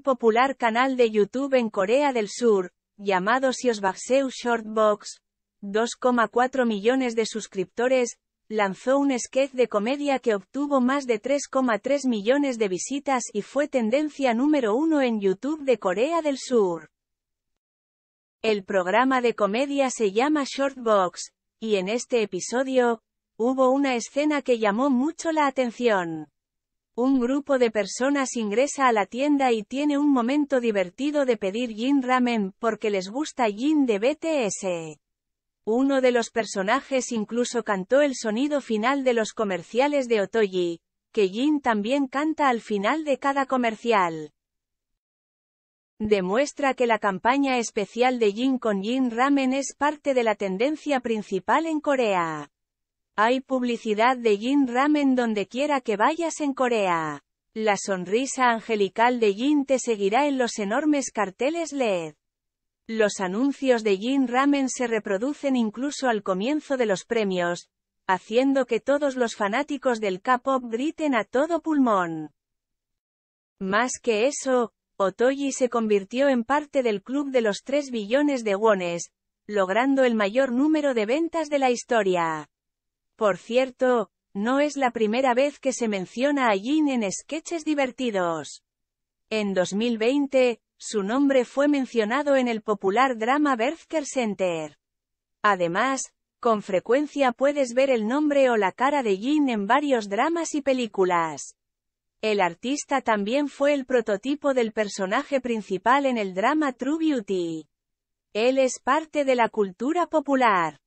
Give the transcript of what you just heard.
popular canal de YouTube en Corea del Sur, llamado Siosbakseu Shortbox, 2,4 millones de suscriptores, lanzó un sketch de comedia que obtuvo más de 3,3 millones de visitas y fue tendencia número uno en YouTube de Corea del Sur. El programa de comedia se llama Shortbox, y en este episodio, hubo una escena que llamó mucho la atención. Un grupo de personas ingresa a la tienda y tiene un momento divertido de pedir Jin Ramen porque les gusta Jin de BTS. Uno de los personajes incluso cantó el sonido final de los comerciales de Otoji, que Jin también canta al final de cada comercial. Demuestra que la campaña especial de Jin con Jin Ramen es parte de la tendencia principal en Corea. Hay publicidad de Jin Ramen donde quiera que vayas en Corea. La sonrisa angelical de Jin te seguirá en los enormes carteles LED. Los anuncios de Jin Ramen se reproducen incluso al comienzo de los premios, haciendo que todos los fanáticos del K-pop griten a todo pulmón. Más que eso, Otoji se convirtió en parte del club de los 3 billones de wones, logrando el mayor número de ventas de la historia. Por cierto, no es la primera vez que se menciona a Jin en sketches divertidos. En 2020, su nombre fue mencionado en el popular drama Berthker Center. Además, con frecuencia puedes ver el nombre o la cara de Jin en varios dramas y películas. El artista también fue el prototipo del personaje principal en el drama True Beauty. Él es parte de la cultura popular.